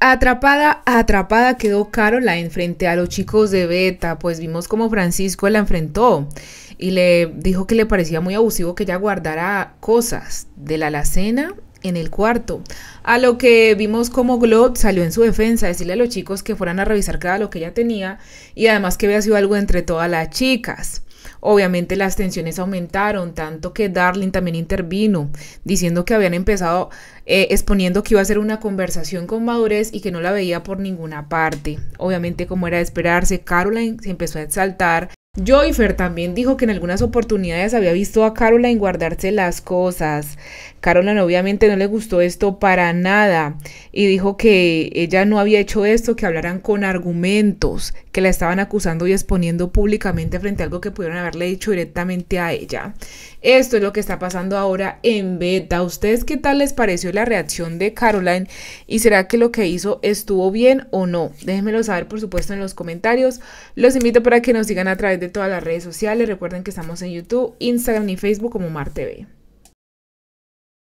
Atrapada, atrapada quedó la frente a los chicos de Beta, pues vimos como Francisco la enfrentó y le dijo que le parecía muy abusivo que ella guardara cosas de la alacena en el cuarto. A lo que vimos como Glob salió en su defensa, a decirle a los chicos que fueran a revisar cada lo que ella tenía y además que había sido algo entre todas las chicas. Obviamente las tensiones aumentaron, tanto que Darling también intervino, diciendo que habían empezado eh, exponiendo que iba a ser una conversación con madurez y que no la veía por ninguna parte. Obviamente como era de esperarse, Caroline se empezó a exaltar Joyfer también dijo que en algunas oportunidades había visto a Caroline guardarse las cosas. Caroline obviamente no le gustó esto para nada y dijo que ella no había hecho esto, que hablaran con argumentos, que la estaban acusando y exponiendo públicamente frente a algo que pudieron haberle dicho directamente a ella. Esto es lo que está pasando ahora en beta. ¿Ustedes qué tal les pareció la reacción de Caroline? ¿Y será que lo que hizo estuvo bien o no? Déjenmelo saber por supuesto en los comentarios. Los invito para que nos sigan a través de todas las redes sociales. Recuerden que estamos en YouTube, Instagram y Facebook como MarTV.